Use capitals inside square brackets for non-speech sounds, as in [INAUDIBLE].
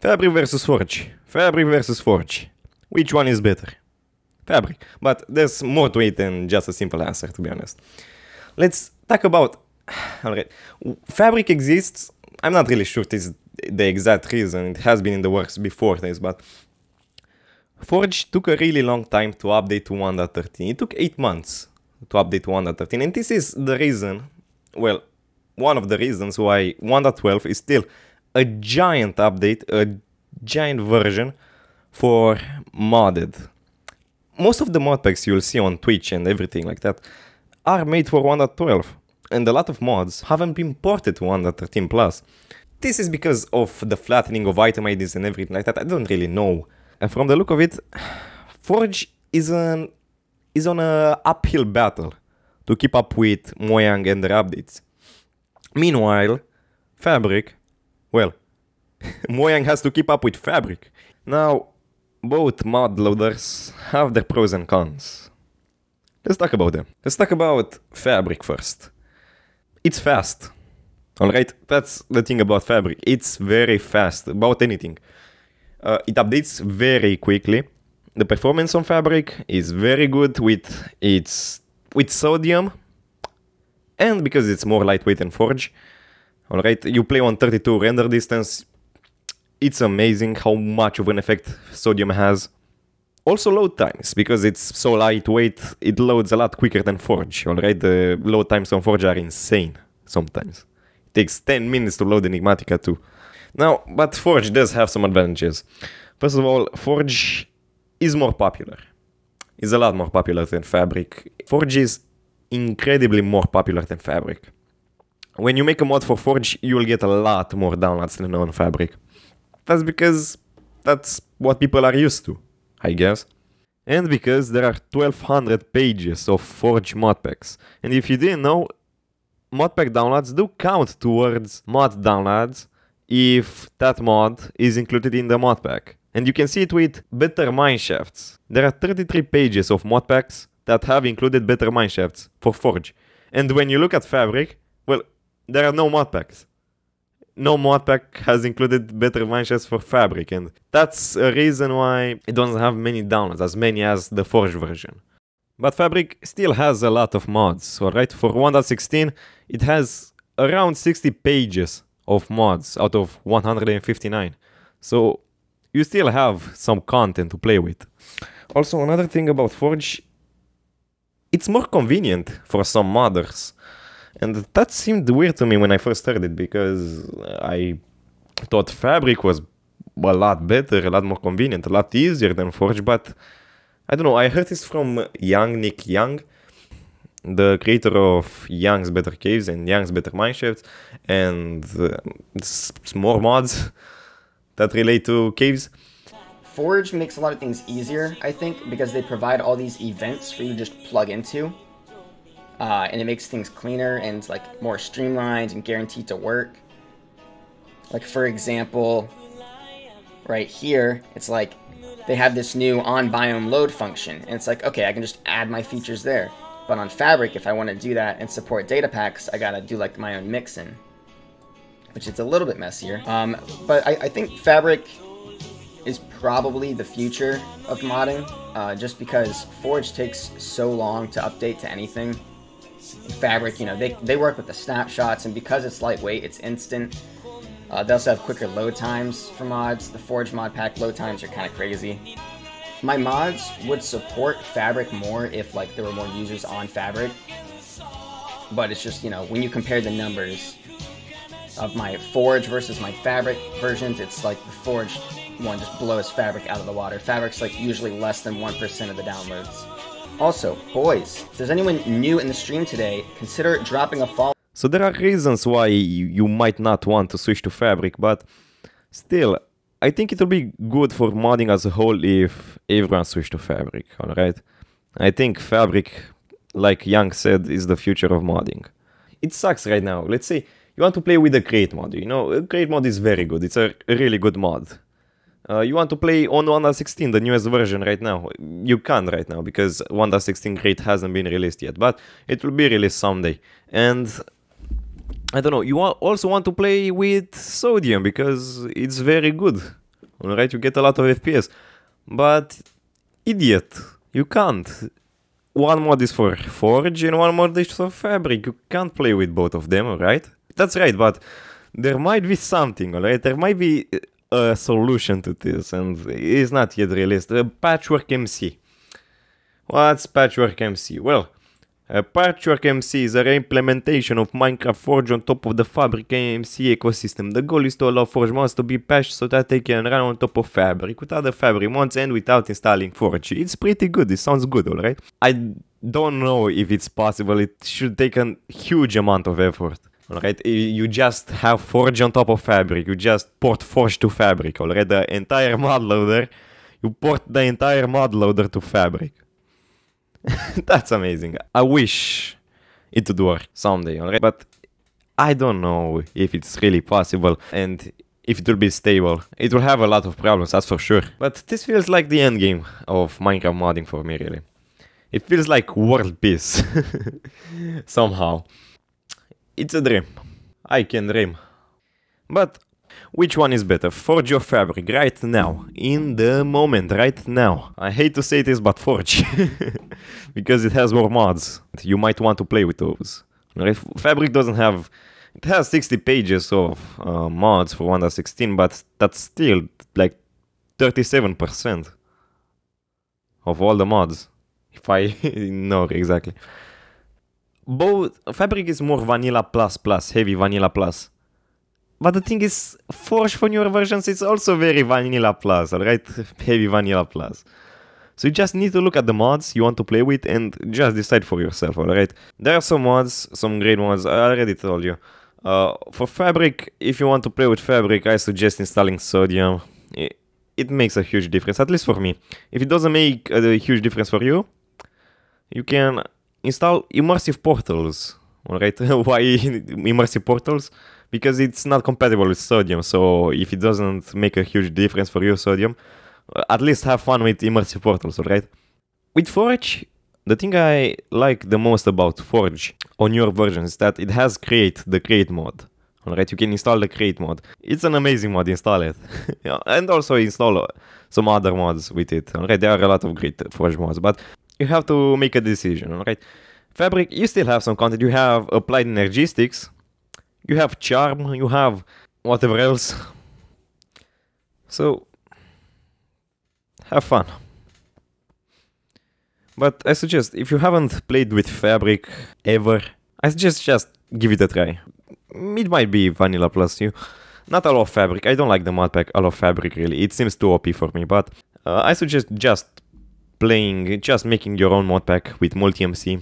Fabric versus Forge. Fabric versus Forge. Which one is better? Fabric. But there's more to it than just a simple answer, to be honest. Let's talk about. [SIGHS] Alright. Fabric exists. I'm not really sure this is the exact reason. It has been in the works before this, but. Forge took a really long time to update to 1.13. It took 8 months to update to 1.13. And this is the reason, well, one of the reasons why 1.12 is still a giant update, a giant version for modded. Most of the mod packs you'll see on Twitch and everything like that are made for 1.12, and a lot of mods haven't been ported to 1.13 plus. This is because of the flattening of item IDs and everything like that. I don't really know. And from the look of it, [SIGHS] Forge is an is on a uphill battle to keep up with Mojang and their updates. Meanwhile, Fabric well, [LAUGHS] Mojang has to keep up with Fabric. Now, both mod loaders have their pros and cons. Let's talk about them. Let's talk about Fabric first. It's fast. Alright, that's the thing about Fabric. It's very fast, about anything. Uh, it updates very quickly. The performance on Fabric is very good with its with sodium, and because it's more lightweight than Forge, all right, you play on 32 render distance. It's amazing how much of an effect sodium has. Also load times, because it's so lightweight, it loads a lot quicker than Forge. All right, the load times on Forge are insane sometimes. It takes 10 minutes to load Enigmatica too. Now, but Forge does have some advantages. First of all, Forge is more popular. It's a lot more popular than Fabric. Forge is incredibly more popular than Fabric. When you make a mod for Forge, you will get a lot more downloads than on Fabric. That's because that's what people are used to, I guess. And because there are 1200 pages of Forge modpacks. And if you didn't know, modpack downloads do count towards mod downloads if that mod is included in the modpack. And you can see it with Better Mineshafts. There are 33 pages of modpacks that have included Better Mineshafts for Forge. And when you look at Fabric, well, there are no modpacks. No modpack has included better manches for Fabric, and that's a reason why it doesn't have many downloads, as many as the Forge version. But Fabric still has a lot of mods, alright? For 1.16, it has around 60 pages of mods out of 159. So you still have some content to play with. Also, another thing about Forge, it's more convenient for some modders. And that seemed weird to me when I first started because I thought Fabric was a lot better, a lot more convenient, a lot easier than Forge, but I don't know. I heard this from Young Nick Young, the creator of Young's Better Caves and Young's Better Mineshafts, and uh, more mods [LAUGHS] that relate to caves. Forge makes a lot of things easier, I think, because they provide all these events for you to just plug into uh, and it makes things cleaner and like more streamlined and guaranteed to work. Like for example, right here, it's like they have this new on biome load function and it's like, okay, I can just add my features there. But on Fabric, if I want to do that and support data packs, I gotta do like my own mixing, which is a little bit messier. Um, but I, I think Fabric is probably the future of modding, uh, just because Forge takes so long to update to anything fabric. You know, they, they work with the snapshots, and because it's lightweight, it's instant. Uh, they also have quicker load times for mods. The Forge mod pack load times are kind of crazy. My mods would support Fabric more if like there were more users on Fabric, but it's just you know when you compare the numbers of my Forge versus my Fabric versions, it's like the Forge one just blows Fabric out of the water. Fabric's like usually less than one percent of the downloads. Also, boys, if there's anyone new in the stream today, consider dropping a follow. So there are reasons why you might not want to switch to Fabric, but still, I think it'll be good for modding as a whole if everyone switched to Fabric, alright? I think Fabric, like Young said, is the future of modding. It sucks right now. Let's say you want to play with a Create mod, you know? A mod is very good, it's a really good mod. Uh, you want to play on 1.16, the newest version right now. You can right now because 1.16 Great hasn't been released yet, but it will be released someday. And I don't know, you also want to play with Sodium because it's very good. Alright, you get a lot of FPS. But, idiot, you can't. One mod is for Forge and one mod is for Fabric. You can't play with both of them, alright? That's right, but there might be something, alright? There might be a solution to this, and it's not yet released. A uh, Patchwork MC. What's Patchwork MC? Well, a uh, Patchwork MC is a implementation of Minecraft Forge on top of the Fabric AMC ecosystem. The goal is to allow Forge mods to be patched so that they can run on top of Fabric without the Fabric mods and without installing Forge. It's pretty good, it sounds good, alright? I don't know if it's possible, it should take a huge amount of effort all right you just have forge on top of fabric you just port forge to fabric all right the entire mod loader you port the entire mod loader to fabric [LAUGHS] that's amazing i wish it would work someday all right but i don't know if it's really possible and if it will be stable. It will have a lot of problems, that's for sure. But this feels like the end game of Minecraft modding for me, really. It feels like world peace. [LAUGHS] Somehow. It's a dream. I can dream. But which one is better? Forge or fabric? Right now. In the moment, right now. I hate to say this, but forge. [LAUGHS] because it has more mods. You might want to play with those. Right? Fabric doesn't have... It has 60 pages of uh, mods for 1.16, but that's still like 37% of all the mods. If I... know [LAUGHS] exactly both fabric is more vanilla plus plus heavy vanilla plus but the thing is forge for newer versions it's also very vanilla plus all right [LAUGHS] heavy vanilla plus so you just need to look at the mods you want to play with and just decide for yourself all right there are some mods some great mods i already told you uh, for fabric if you want to play with fabric i suggest installing sodium it, it makes a huge difference at least for me if it doesn't make a, a huge difference for you you can install immersive portals, right? [LAUGHS] Why immersive portals? Because it's not compatible with Sodium. So if it doesn't make a huge difference for you, Sodium, uh, at least have fun with immersive portals, right? With Forge, the thing I like the most about Forge on your version is that it has create the create mod. Alright, you can install the create mod. It's an amazing mod, install it. yeah, [LAUGHS] and also install some other mods with it. Alright, there are a lot of great Forge mods, but you have to make a decision, right? Fabric, you still have some content. You have applied energistics, you have charm, you have whatever else. So, have fun. But I suggest, if you haven't played with Fabric ever, I suggest just give it a try. It might be vanilla plus you. Not a lot of Fabric, I don't like the modpack lot of Fabric really, it seems too OP for me, but uh, I suggest just playing, just making your own modpack with multi-MC